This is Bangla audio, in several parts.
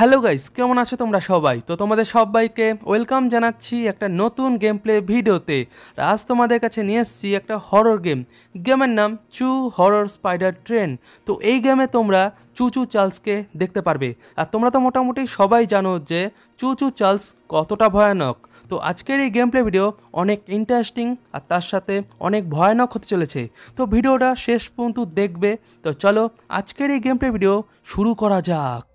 হ্যালো গাইস কেমন আছো তোমরা সবাই তো তোমাদের সবাইকে ওয়েলকাম জানাচ্ছি একটা নতুন গেম প্লে ভিডিওতে আজ তোমাদের কাছে নিয়ে এসেছি একটা হরর গেম গেমের নাম চু হরর স্পাইডার ট্রেন তো এই গেমে তোমরা চুচু চার্লসকে দেখতে পারবে আর তোমরা তো মোটামুটি সবাই জানো যে চুচু চার্লস কতটা ভয়ানক তো আজকের এই গেম প্লে ভিডিও অনেক ইন্টারেস্টিং আর তার সাথে অনেক ভয়ানক হতে চলেছে তো ভিডিওটা শেষ পর্যন্ত দেখবে তো চলো আজকের এই গেম প্লে ভিডিও শুরু করা যাক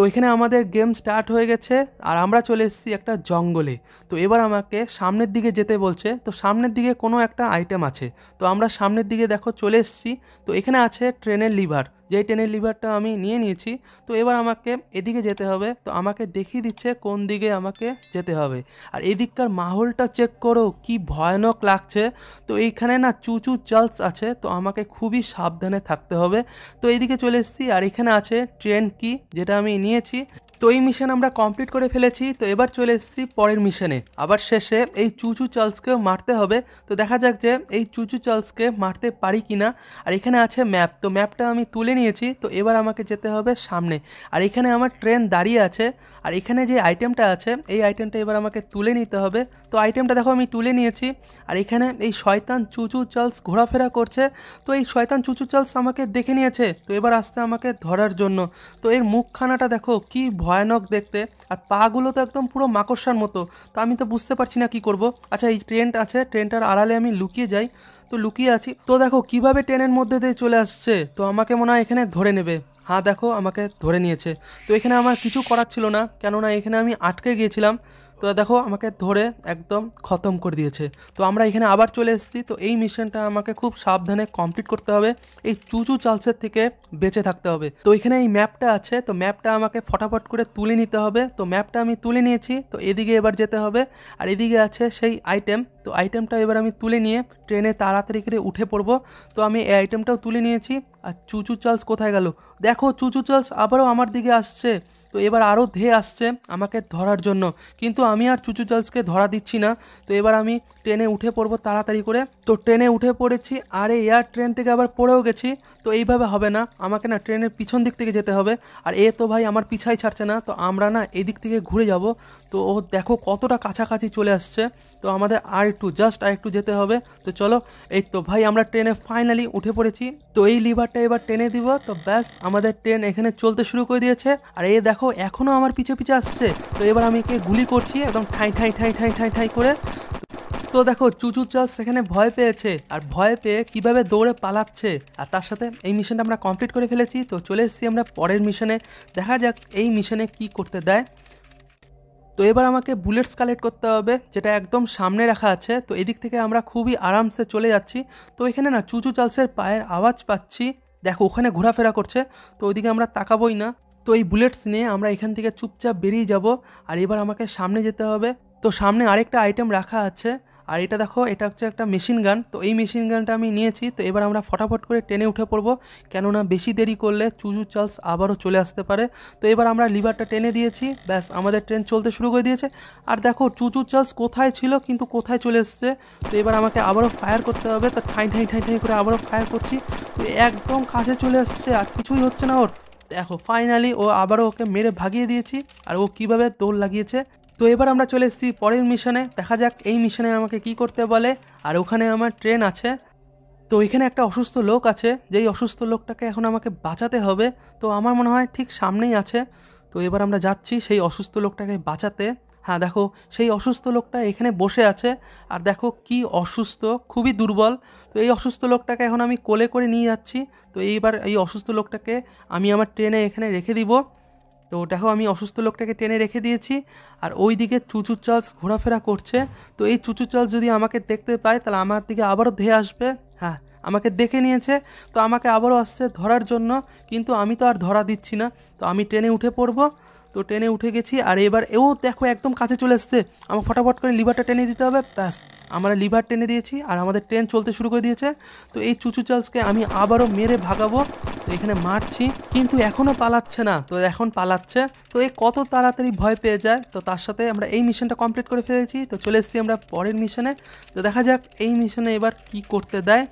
তো এখানে আমাদের গেম স্টার্ট হয়ে গেছে আর আমরা চলে এসেছি একটা জঙ্গলে তো এবার আমাকে সামনের দিকে যেতে বলছে তো সামনের দিকে কোনো একটা আইটেম আছে তো আমরা সামনের দিকে দেখো চলে এসেছি তো এখানে আছে ট্রেনের লিভার যেই ট্রেনের লিভারটা আমি নিয়ে নিয়েছি তো এবার আমাকে এদিকে যেতে হবে তো আমাকে দেখিয়ে দিচ্ছে কোন দিকে আমাকে যেতে হবে আর এদিককার মাহলটা চেক করো কি ভয়ানক লাগছে তো এইখানে না চুচু চার্লস আছে তো আমাকে খুবই সাবধানে থাকতে হবে তো এইদিকে চলে এসেছি আর এখানে আছে ট্রেন কি যেটা আমি নিয়েছি তো এই মিশন আমরা কমপ্লিট করে ফেলেছি তো এবার চলে এসেছি পরের মিশনে আবার শেষে এই চুচু চার্লসকেও মারতে হবে তো দেখা যাক যে এই চুচু চার্লসকে মারতে পারি কি না আর এখানে আছে ম্যাপ তো ম্যাপটা আমি তুলে নিয়েছি তো এবার আমাকে যেতে হবে সামনে আর এখানে আমার ট্রেন দাঁড়িয়ে আছে আর এখানে যে আইটেমটা আছে এই আইটেমটা এবার আমাকে তুলে নিতে হবে তো আইটেমটা দেখো আমি তুলে নিয়েছি আর এখানে এই শয়তান চুচু চার্লস ঘোরাফেরা করছে তো এই শয়তান চুচু চার্লস আমাকে দেখে নিয়েছে তো এবার আসতে আমাকে ধরার জন্য তো এর মুখখানাটা দেখো কি ভয়ানক দেখতে আর পাগুলো তো একদম পুরো মাকড়সার মতো তা আমি তো বুঝতে পারছি না কি করব আচ্ছা এই ট্রেন্ড আছে ট্রেনটার আড়ালে আমি লুকিয়ে যাই তো লুকিয়ে আছি তো দেখো কিভাবে ট্রেনের মধ্যে দিয়ে চলে আসছে তো আমাকে মনে হয় এখানে ধরে নেবে হ্যাঁ দেখো আমাকে ধরে নিয়েছে তো এখানে আমার কিছু করার ছিল না কেননা এখানে আমি আটকে গিয়েছিলাম তো দেখো আমাকে ধরে একদম খতম করে দিয়েছে তো আমরা এখানে আবার চলে এসেছি তো এই মিশনটা আমাকে খুব সাবধানে কমপ্লিট করতে হবে এই চুচু চালসের থেকে বেঁচে থাকতে হবে তো এখানে এই ম্যাপটা আছে তো ম্যাপটা আমাকে ফটাফট করে তুলে নিতে হবে তো ম্যাপটা আমি তুলে নিয়েছি তো এদিকে এবার যেতে হবে আর এদিকে আছে সেই আইটেম তো আইটেমটা এবার আমি তুলে নিয়ে ট্রেনে তাড়াতাড়ি করে উঠে পড়বো তো আমি এই আইটেমটাও তুলে নিয়েছি আর চুচু চার্লস কোথায় গেল দেখো চুচু চার্লস আবারও আমার দিকে আসছে তো এবার আরও ধেয়ে আসছে আমাকে ধরার জন্য কিন্তু আমি আর চুচু চার্লসকে ধরা দিচ্ছি না তো এবার আমি ট্রেনে উঠে পড়বো তাড়াতাড়ি করে তো ট্রেনে উঠে পড়েছি আর এয়ার ট্রেন থেকে আবার পড়েও গেছি তো এইভাবে হবে না আমাকে না ট্রেনের পিছন দিক থেকে যেতে হবে আর এ তো ভাই আমার পিছাই ছাড়ছে না তো আমরা না এদিক থেকে ঘুরে যাব তো ও দেখো কতটা কাছাকাছি চলে আসছে তো আমাদের আর একটু জাস্ট আর একটু যেতে হবে তো চলো এই তো ভাই আমরা ট্রেনে ফাইনালি উঠে পড়েছি তো এই লিভারটা এবার টেনে দিব তো ব্যাস আমাদের ট্রেন এখানে চলতে শুরু করে দিয়েছে আর এ দেখো দেখো এখনও আমার পিছে পিছে আসছে তো এবার আমি একে গুলি করছি একদম ঠাঁই ঠাঁই ঠাঁই ঠাঁই ঠাঁই ঠাঁই করে তো দেখো চুচু চার্লস সেখানে ভয় পেয়েছে আর ভয় পেয়ে কিভাবে দৌড়ে পালাচ্ছে আর তার সাথে এই মিশনটা আমরা কমপ্লিট করে ফেলেছি তো চলে এসেছি আমরা পরের মিশনে দেখা যাক এই মিশনে কি করতে দেয় তো এবার আমাকে বুলেটস কালেক্ট করতে হবে যেটা একদম সামনে রাখা আছে তো এদিক থেকে আমরা খুবই আরামসে চলে যাচ্ছি তো এখানে না চুচু চালসের পায়ের আওয়াজ পাচ্ছি দেখো ওখানে ঘোরাফেরা করছে তো ওইদিকে আমরা তাকাবই না তো এই বুলেটস নিয়ে আমরা এখান থেকে চুপচাপ বেরিয়ে যাব আর এবার আমাকে সামনে যেতে হবে তো সামনে আরেকটা আইটেম রাখা আছে আর এটা দেখো এটা হচ্ছে একটা মেশিন গান তো এই মেশিন গানটা আমি নিয়েছি তো এবার আমরা ফটাফট করে ট্রেনে উঠে পড়বো কেননা বেশি দেরি করলে চুজু চার্লস আবারও চলে আসতে পারে তো এবার আমরা লিভারটা টেনে দিয়েছি ব্যাস আমাদের ট্রেন চলতে শুরু করে দিয়েছে আর দেখো চুচু চার্লস কোথায় ছিল কিন্তু কোথায় চলে এসছে তো এবার আমাকে আবারও ফায়ার করতে হবে তো ঠাঁই ঠাঁই ঠাঁই ঠাঁই করে আবারও ফায়ার করছি তো একদম কাছে চলে আসছে আর কিছুই হচ্ছে না ওর দেখো ফাইনালি ও আবারও ওকে মেরে ভাগিয়ে দিয়েছি আর ও কিভাবে দৌড় লাগিয়েছে তো এবার আমরা চলে এসেছি পরের মিশনে দেখা যাক এই মিশনে আমাকে কি করতে বলে আর ওখানে আমার ট্রেন আছে তো এখানে একটা অসুস্থ লোক আছে যেই অসুস্থ লোকটাকে এখন আমাকে বাঁচাতে হবে তো আমার মনে হয় ঠিক সামনেই আছে তো এবার আমরা যাচ্ছি সেই অসুস্থ লোকটাকে বাঁচাতে হ্যাঁ দেখো সেই অসুস্থ লোকটা এখানে বসে আছে আর দেখো কি অসুস্থ খুবই দুর্বল তো এই অসুস্থ লোকটাকে এখন আমি কোলে করে নিয়ে যাচ্ছি তো এইবার এই অসুস্থ লোকটাকে আমি আমার ট্রেনে এখানে রেখে দিব তো দেখো আমি অসুস্থ লোকটাকে টেনে রেখে দিয়েছি আর ওই দিকে চুচু চার্লস ঘোরাফেরা করছে তো এই চুচু চার্লস যদি আমাকে দেখতে পায় তাহলে আমার দিকে আবারও ধেয়ে আসবে হ্যাঁ আমাকে দেখে নিয়েছে তো আমাকে আবারও আসছে ধরার জন্য কিন্তু আমি তো আর ধরা দিচ্ছি না তো আমি ট্রেনে উঠে পড়বো তো টেনে উঠে গেছি আর এবার এও দেখো একদম কাছে চলে আসছে আমাকে ফটাফট করে লিভারটা টেনে দিতে হবে ব্যাস আমরা লিভার টেনে দিয়েছি আর আমাদের ট্রেন চলতে শুরু করে দিয়েছে তো এই চুচু চার্লসকে আমি আবারও মেরে ভাগাবো তো এখানে মারছি কিন্তু এখনও পালাচ্ছে না তো এখন পালাচ্ছে তো এ কত তাড়াতাড়ি ভয় পেয়ে যায় তো তার সাথে আমরা এই মিশনটা কমপ্লিট করে ফেলেছি তো চলে এসেছি আমরা পরের মিশনে তো দেখা যাক এই মিশনে এবার কি করতে দেয়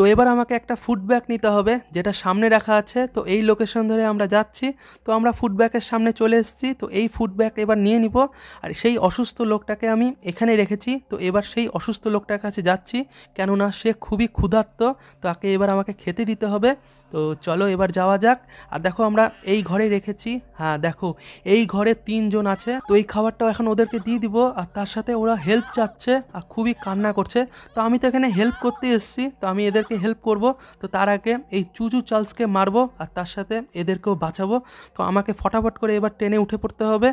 তো এবার আমাকে একটা ফুডব্যাক নিতে হবে যেটা সামনে রাখা আছে তো এই লোকেশন ধরে আমরা যাচ্ছি তো আমরা ফুডব্যাকের সামনে চলে এসেছি তো এই ফুডব্যাক এবার নিয়ে নিব আর সেই অসুস্থ লোকটাকে আমি এখানে রেখেছি তো এবার সেই অসুস্থ লোকটার কাছে যাচ্ছি কেননা সে খুবই ক্ষুধার্ত তাকে এবার আমাকে খেতে দিতে হবে তো চলো এবার যাওয়া যাক আর দেখো আমরা এই ঘরে রেখেছি হ্যাঁ দেখো এই ঘরে তিনজন আছে তো এই খাবারটাও এখন ওদেরকে দিয়ে দিব আর তার সাথে ওরা হেল্প চাচ্ছে আর খুবই কান্না করছে তো আমি তো এখানে হেল্প করতে এসেছি তো আমি এদের তাদেরকে হেল্প করব তো তার আগে এই চুচু চার্লসকে মারবো আর তার সাথে এদেরকেও বাঁচাবো তো আমাকে ফটাফট করে এবার ট্রেনে উঠে পড়তে হবে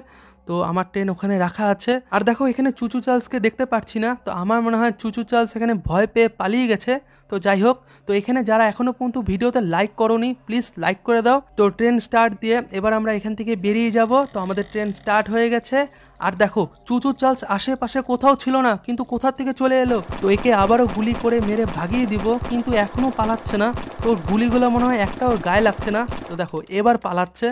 তো আমার ট্রেন ওখানে রাখা আছে আর দেখো এখানে চুচু চার্লসকে দেখতে পারছি না তো আমার মনে হয় চুচু চার্লস এখানে ভয় পেয়ে পালিয়ে গেছে তো যাই হোক তো এখানে যারা এখনও পর্যন্ত ভিডিওতে লাইক করনি প্লিজ লাইক করে দাও তো ট্রেন স্টার্ট দিয়ে এবার আমরা এখান থেকে বেরিয়ে যাব তো আমাদের ট্রেন স্টার্ট হয়ে গেছে আর দেখো চুচু চার্লস আশেপাশে কোথাও ছিল না কিন্তু কোথা থেকে চলে এলো তো একে আবারও গুলি করে মেরে ভাগিয়ে দিব কিন্তু এখনও পালাচ্ছে না তো গুলিগুলো মনে হয় একটাও গায়ে লাগছে না তো দেখো এবার পালাচ্ছে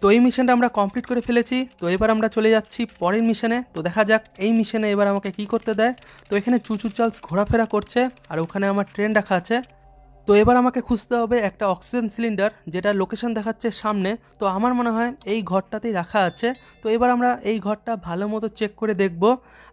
তো এই মিশনটা আমরা কমপ্লিট করে ফেলেছি তো এবার আমরা চলে যাচ্ছি পরের মিশনে তো দেখা যাক এই মিশনে এবার আমাকে কি করতে দেয় তো এখানে চুচু চার্লস ঘোরাফেরা করছে আর ওখানে আমার ট্রেন রাখা আছে তো এবার আমাকে খুঁজতে হবে একটা অক্সিজেন সিলিন্ডার যেটা লোকেশন দেখাচ্ছে সামনে তো আমার মনে হয় এই ঘরটাতেই রাখা আছে তো এবার আমরা এই ঘরটা ভালো মতো চেক করে দেখব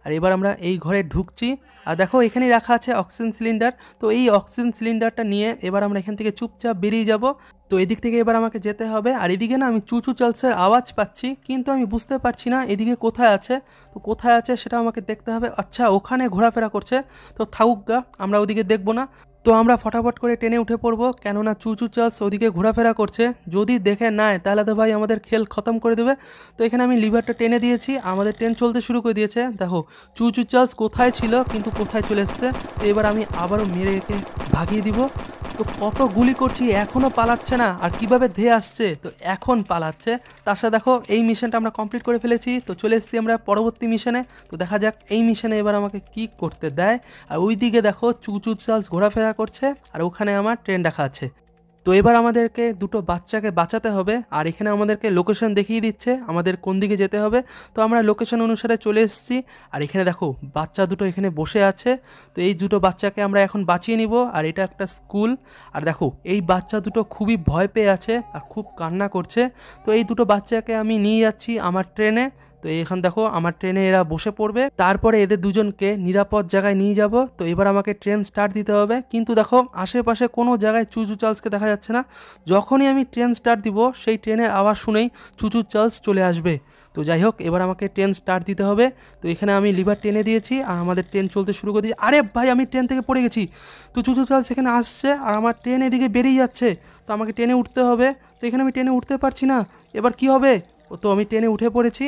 আর এবার আমরা এই ঘরে ঢুকছি আর দেখো এখানেই রাখা আছে অক্সিজেন সিলিন্ডার তো এই অক্সিজেন সিলিন্ডারটা নিয়ে এবার আমরা এখান থেকে চুপচাপ বেরিয়ে যাব তো এদিক থেকে এবার আমাকে যেতে হবে আর এদিকে না আমি চুচু চলসের আওয়াজ পাচ্ছি কিন্তু আমি বুঝতে পারছি না এদিকে কোথায় আছে তো কোথায় আছে সেটা আমাকে দেখতে হবে আচ্ছা ওখানে ঘোরাফেরা করছে তো থাকুক গা আমরা ওদিকে দেখবো না তো আমরা ফটাফট করে টেনে উঠে পড়বো কেননা চুচু চার্লস ওদিকে ঘোরাফেরা করছে যদি দেখে নেয় তাহলে তো ভাই আমাদের খেল খতম করে দেবে তো এখানে আমি লিভারটা টেনে দিয়েছি আমাদের ট্রেন চলতে শুরু করে দিয়েছে দেখো চুচু চার্লস কোথায় ছিল কিন্তু কোথায় চলে এসছে তো এবার আমি আবারও মেরে একে ভাগিয়ে দিব তো কত গুলি করছি এখনও পালাচ্ছে না আর কিভাবে ধেয়ে আসছে তো এখন পালাচ্ছে তার সাথে দেখো এই মিশনটা আমরা কমপ্লিট করে ফেলেছি তো চলে এসেছি আমরা পরবর্তী মিশনে তো দেখা যাক এই মিশনে এবার আমাকে কি করতে দেয় আর ওই দিকে দেখো চুচু চার্লস ঘোরাফেরা করছে আর ওখানে আমার ট্রেন রাখা আছে তো এবার আমাদেরকে দুটো বাচ্চাকে বাঁচাতে হবে আর এখানে আমাদেরকে লোকেশন দেখিয়ে দিচ্ছে আমাদের কোন দিকে যেতে হবে তো আমরা লোকেশন অনুসারে চলে এসেছি আর এখানে দেখো বাচ্চা দুটো এখানে বসে আছে তো এই দুটো বাচ্চাকে আমরা এখন বাঁচিয়ে নিব আর এটা একটা স্কুল আর দেখো এই বাচ্চা দুটো খুবই ভয় পেয়ে আছে আর খুব কান্না করছে তো এই দুটো বাচ্চাকে আমি নিয়ে যাচ্ছি আমার ট্রেনে তো এখন দেখো আমার ট্রেনে এরা বসে পড়বে তারপরে এদের দুজনকে নিরাপদ জায়গায় নিয়ে যাব তো এবার আমাকে ট্রেন স্টার্ট দিতে হবে কিন্তু দেখো আশেপাশে কোনো জায়গায় চুচু চার্লসকে দেখা যাচ্ছে না যখনই আমি ট্রেন স্টার্ট দিব সেই ট্রেনের আওয়াজ শুনেই চুচু চার্লস চলে আসবে তো যাই হোক এবার আমাকে ট্রেন স্টার্ট দিতে হবে তো এখানে আমি লিভার টেনে দিয়েছি আর আমাদের ট্রেন চলতে শুরু করে দিয়েছি আরে ভাই আমি ট্রেন থেকে পড়ে গেছি তো চুচু চার্লস এখানে আসছে আর আমার ট্রেন এদিকে বেরিয়ে যাচ্ছে তো আমাকে ট্রেনে উঠতে হবে তো এখানে আমি ট্রেনে উঠতে পারছি না এবার কি হবে তো আমি ট্রেনে উঠে পড়েছি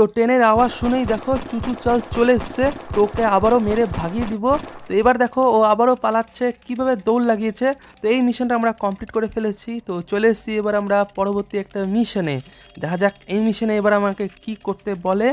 তো ট্রেনের আওয়াজ শুনেই দেখো চুচু চার্লস চলে এসছে তো ওকে আবারও মেরে ভাগিয়ে দিব তো এবার দেখো ও আবারও পালাচ্ছে কিভাবে দৌড় লাগিয়েছে তো এই মিশনটা আমরা কমপ্লিট করে ফেলেছি তো চলে এসেছি এবার আমরা পরবর্তী একটা মিশনে দেখা যাক এই মিশনে এবার আমাকে কি করতে বলে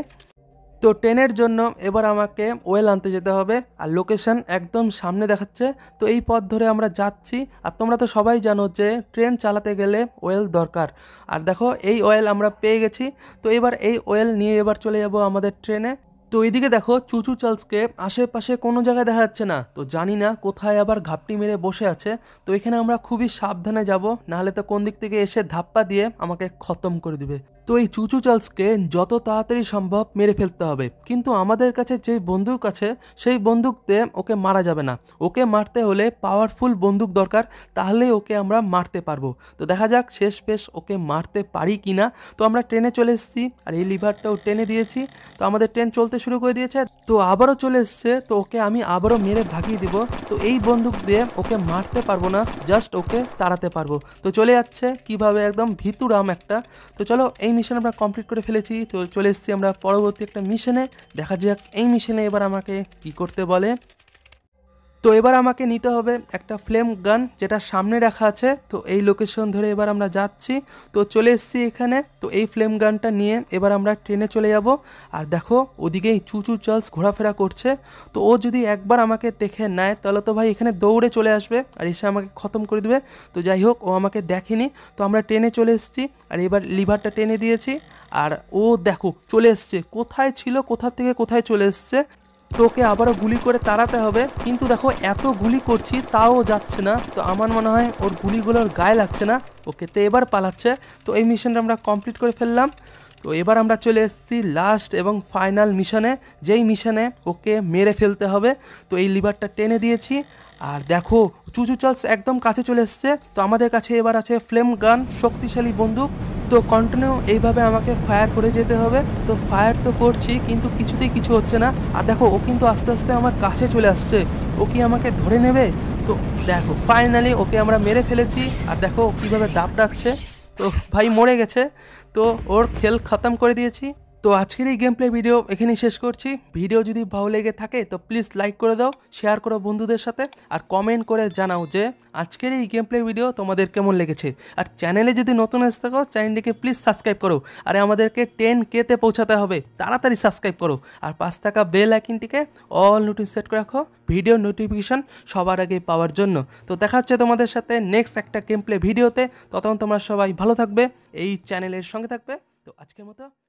তো ট্রেনের জন্য এবার আমাকে ওয়েল আনতে যেতে হবে আর লোকেশন একদম সামনে দেখাচ্ছে তো এই পথ ধরে আমরা যাচ্ছি আর তোমরা তো সবাই জানো যে ট্রেন চালাতে গেলে ওয়েল দরকার আর দেখো এই ওয়েল আমরা পেয়ে গেছি তো এবার এই ওয়েল নিয়ে এবার চলে যাব আমাদের ট্রেনে তো এইদিকে দেখো চুচু চার্লসকে আশেপাশে কোনো জায়গায় দেখা যাচ্ছে না তো জানি না কোথায় আবার ঘাপটি মেরে বসে আছে তো এখানে আমরা খুবই সাবধানে যাব নাহলে তো কোন দিক থেকে এসে ধাপ্পা দিয়ে আমাকে খতম করে দিবে তো এই চুচু চার্লসকে যত তাড়াতাড়ি সম্ভব মেরে ফেলতে হবে কিন্তু আমাদের কাছে যে বন্দুক আছে সেই বন্দুকতে ওকে মারা যাবে না ওকে মারতে হলে পাওয়ারফুল বন্দুক দরকার তাহলেই ওকে আমরা মারতে পারবো তো দেখা যাক শেষ পেশ ওকে মারতে পারি কি না তো আমরা ট্রেনে চলে এসেছি আর এই লিভারটাও টেনে দিয়েছি তো আমাদের ট্রেন চলতে শুরু করে দিয়েছে তো আবারও চলে এসছে তো ওকে আমি আবারও মেরে ভাগিয়ে দিব তো এই বন্দুক দিয়ে ওকে মারতে পারবো না জাস্ট ওকে তাড়াতে পারবো তো চলে যাচ্ছে কিভাবে একদম ভিতুরাম একটা তো চলো এই মিশন আমরা কমপ্লিট করে ফেলেছি তো চলে এসেছি আমরা পরবর্তী একটা মিশনে দেখা যাক এই মিশনে এবার আমাকে কি করতে বলে তো এবার আমাকে নিতে হবে একটা ফ্লেম গান যেটা সামনে রাখা আছে তো এই লোকেশন ধরে এবার আমরা যাচ্ছি তো চলে এসছি এখানে তো এই ফ্লেম গানটা নিয়ে এবার আমরা ট্রেনে চলে যাব আর দেখো ওদিকেই চুচু চার্লস ঘোরাফেরা করছে তো ও যদি একবার আমাকে দেখে নেয় তাহলে তো ভাই এখানে দৌড়ে চলে আসবে আর এসে আমাকে খতম করে দেবে তো যাই হোক ও আমাকে দেখেনি তো আমরা ট্রেনে চলে এসেছি আর এবার লিভারটা টেনে দিয়েছি আর ও দেখো চলে এসছে কোথায় ছিল কোথা থেকে কোথায় চলে এসছে তোকে আবারও গুলি করে তাড়াতে হবে কিন্তু দেখো এত গুলি করছি তাও যাচ্ছে না তো আমার মনে হয় ওর গুলিগুলোর গায়ে লাগছে না ওকে তো এবার পালাচ্ছে তো এই মিশনটা আমরা কমপ্লিট করে ফেললাম তো এবার আমরা চলে এসেছি লাস্ট এবং ফাইনাল মিশনে যেই মিশনে ওকে মেরে ফেলতে হবে তো এই লিভারটা টেনে দিয়েছি আর দেখো চুচু চার্লস একদম কাছে চলে এসছে তো আমাদের কাছে এবার আছে ফ্লেম গান শক্তিশালী বন্দুক তো কন্টিনিউ এইভাবে আমাকে ফায়ার করে যেতে হবে তো ফায়ার তো করছি কিন্তু কিছুতেই কিছু হচ্ছে না আর দেখো ও কিন্তু আস্তে আস্তে আমার কাছে চলে আসছে ও কি আমাকে ধরে নেবে তো দেখো ফাইনালি ওকে আমরা মেরে ফেলেছি আর দেখো কীভাবে রাখছে তো ভাই মরে গেছে তো ওর খেল খতম করে দিয়েছি তো আজকের এই গেম প্লে ভিডিও এখানেই শেষ করছি ভিডিও যদি ভালো লেগে থাকে তো প্লিজ লাইক করে দাও শেয়ার করো বন্ধুদের সাথে আর কমেন্ট করে জানাও যে আজকের এই গেম প্লে ভিডিও তোমাদের কেমন লেগেছে আর চ্যানেলে যদি নতুন এসে থাকো চ্যানেলটিকে প্লিজ সাবস্ক্রাইব করো আর আমাদেরকে টেন কেতে পৌঁছাতে হবে তাড়াতাড়ি সাবস্ক্রাইব করো আর পাঁচ টাকা বেল আইকিনটিকে অল নোটিস সেট করে রাখো ভিডিও নোটিফিকেশান সবার আগে পাওয়ার জন্য তো দেখা হচ্ছে তোমাদের সাথে নেক্সট একটা গেম প্লে ভিডিওতে ততক্ষণ তোমরা সবাই ভালো থাকবে এই চ্যানেলের সঙ্গে থাকবে তো আজকের মতো